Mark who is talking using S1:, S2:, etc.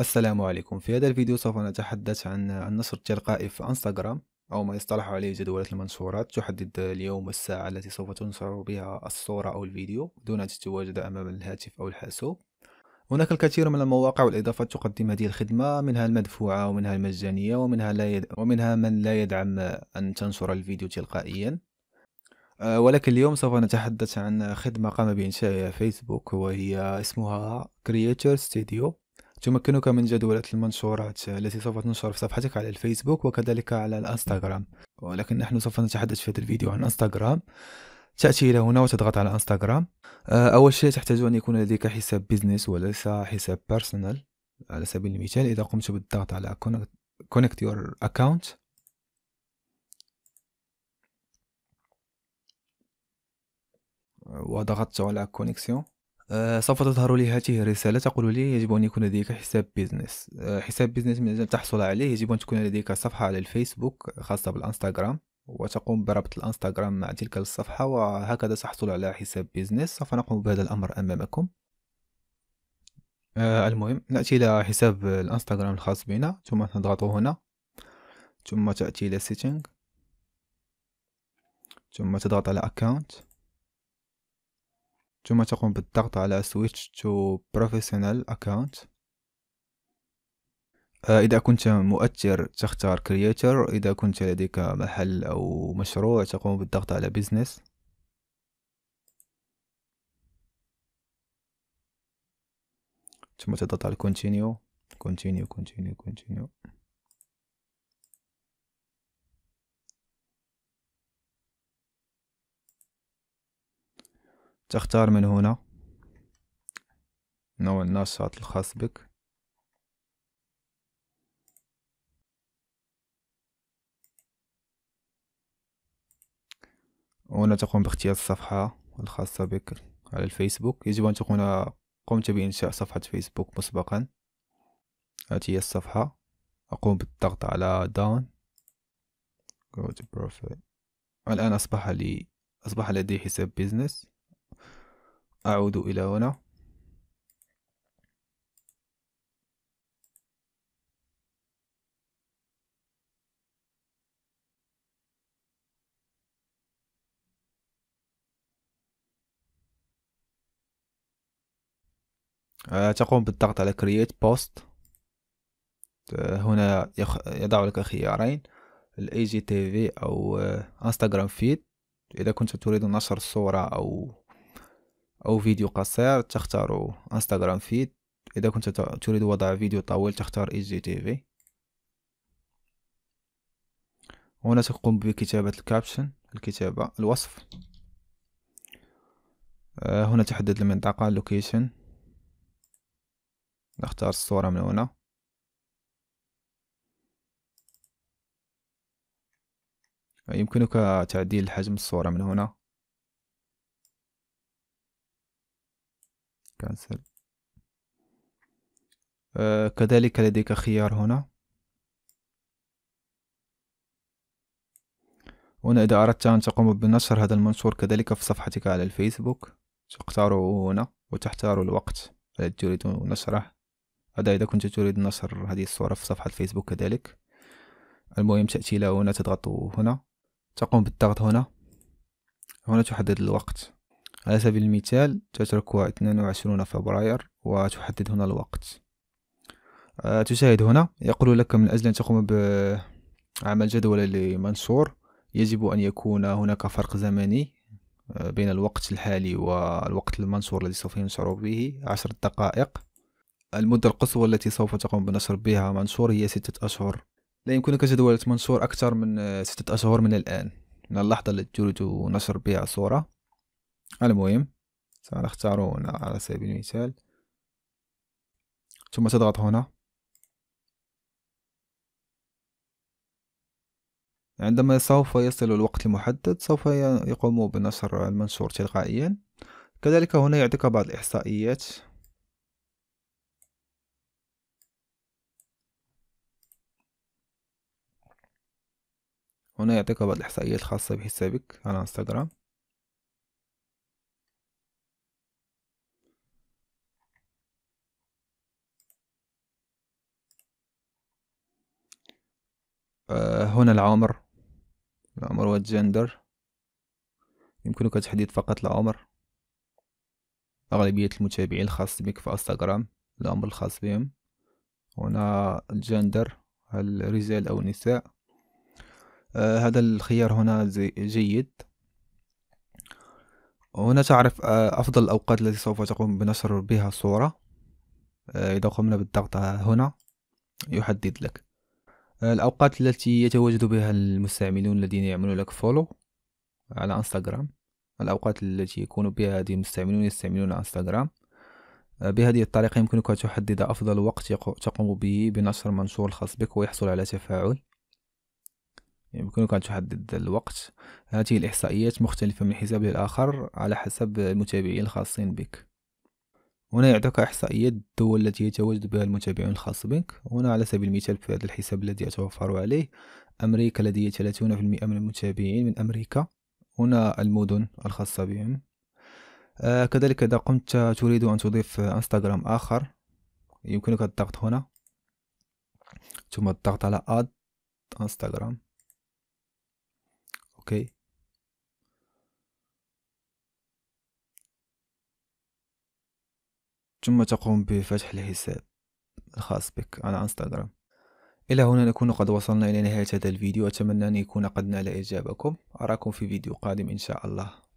S1: السلام عليكم في هذا الفيديو سوف نتحدث عن النشر التلقائي في انستغرام أو ما يصطلح عليه جدولة المنشورات تحدد اليوم والساعة التي سوف تنشر بها الصورة أو الفيديو دون أن تتواجد أمام الهاتف أو الحاسوب هناك الكثير من المواقع والإضافات تقدم هذه الخدمة منها المدفوعة ومنها المجانية ومنها, لا يد... ومنها من لا يدعم أن تنشر الفيديو تلقائيا آه، ولكن اليوم سوف نتحدث عن خدمة قام بإنشائها فيسبوك وهي اسمها Creator Studio تمكنك من جدولة المنشورات التي سوف تنشر في صفحتك على الفيسبوك وكذلك على الانستغرام ولكن نحن سوف نتحدث في هذا الفيديو عن انستغرام تأتي إلى هنا وتضغط على انستغرام آه، أول شيء تحتاج أن يكون لديك حساب بيزنس وليس حساب بيرسونال على سبيل المثال إذا قمت بالضغط على connect your account وضغطت على كونيكسيون آه، سوف تظهر لي هذه الرسالة تقول لي يجب أن يكون لديك حساب بيزنس آه، حساب بيزنس من أجل تحصل عليه يجب أن تكون لديك صفحة على الفيسبوك خاصة بالإنستغرام وتقوم بربط الانستغرام مع تلك الصفحة وهكذا تحصل على حساب بيزنس سوف نقوم بهذا الأمر أمامكم آه، المهم نأتي إلى حساب الانستغرام الخاص بنا ثم نضغط هنا ثم تأتي إلى سيتنج ثم تضغط على أكاونت ثم تقوم بالضغط على Switch to Professional Account إذا كنت مؤثر تختار Creator إذا كنت لديك محل أو مشروع تقوم بالضغط على Business ثم تضغط على Continue Continue Continue Continue تختار من هنا نوع النشاط الخاص بك هنا تقوم باختيار الصفحة الخاصة بك على الفيسبوك يجب أن تكون قمت بإنشاء صفحة فيسبوك مسبقا هذه هي الصفحة أقوم بالضغط على داون الآن أصبح لي أصبح لدي حساب بيزنس أعود إلى هنا آه، تقوم بالضغط على create post آه، هنا يضع لك خيارين الاي جي تي في او انستغرام آه، فيد اذا كنت تريد نشر صوره او أو فيديو قصير تختار انستغرام فيد إذا كنت تريد وضع فيديو طويل تختار اي جي تي في هنا تقوم بكتابة الكابشن الكتابة الوصف آه، هنا تحدد المنطقة لوكيشن نختار الصورة من هنا يمكنك تعديل حجم الصورة من هنا كنسل آه كذلك لديك خيار هنا هنا إذا أردت أن تقوم بنشر هذا المنشور كذلك في صفحتك على الفيسبوك تختاره هنا وتختار الوقت الذي تريد نشره هذا إذا كنت تريد نشر هذه الصورة في صفحة الفيسبوك كذلك المهم تأتي إلى هنا تضغط هنا تقوم بالضغط هنا هنا تحدد الوقت على سبيل المثال تتركها 22 فبراير وتحدد هنا الوقت آه، تشاهد هنا يقول لك من أجل أن تقوم بعمل جدول لمنشور يجب أن يكون هناك فرق زمني آه، بين الوقت الحالي والوقت المنشور الذي سوف ينشر به عشر دقائق المدة القصوى التي سوف تقوم بنشر بها منشور هي ستة أشهر لا يمكنك جدولة منشور أكثر من آه، ستة أشهر من الآن من اللحظة التي تريد نشر بها صورة المهم سنختار هنا على سبيل المثال ثم تضغط هنا عندما سوف يصل الوقت المحدد سوف يقوم بنشر المنشور تلقائيا كذلك هنا يعطيك بعض الإحصائيات هنا يعطيك بعض الإحصائيات الخاصة بحسابك على انستغرام هنا العمر العمر والجندر يمكنك تحديد فقط العمر أغلبية المتابعين الخاص بك في انستغرام العمر الخاص بهم هنا الجندر هل رجال أو نساء آه هذا الخيار هنا جيد هنا تعرف آه أفضل الأوقات التي سوف تقوم بنشر بها الصورة آه إذا قمنا بالضغط آه، هنا يحدد لك الأوقات التي يتواجد بها المستعملون الذين يعملون لك فولو على انستغرام الأوقات التي يكون بها هذه المستعملون يستعملون انستغرام آه، بهذه الطريقة يمكنك تحدد أفضل وقت تقوم به بنشر منشور خاص بك ويحصل على تفاعل يمكنك أن تحدد الوقت هذه الإحصائيات مختلفة من حساب للآخر على حسب المتابعين الخاصين بك هنا يعطيك إحصائيات الدول التي يتواجد بها المتابعون الخاص بك هنا على سبيل المثال في هذا الحساب الذي أتوفر عليه أمريكا لدي 30% من المتابعين من أمريكا هنا المدن الخاصة بهم آه كذلك إذا قمت تريد أن تضيف انستغرام آخر يمكنك الضغط هنا ثم الضغط على اد انستغرام اوكي ثم تقوم بفتح الحساب الخاص بك على انستغرام الى هنا نكون قد وصلنا الى نهايه هذا الفيديو اتمنى ان يكون قد نال اعجابكم اراكم في فيديو قادم ان شاء الله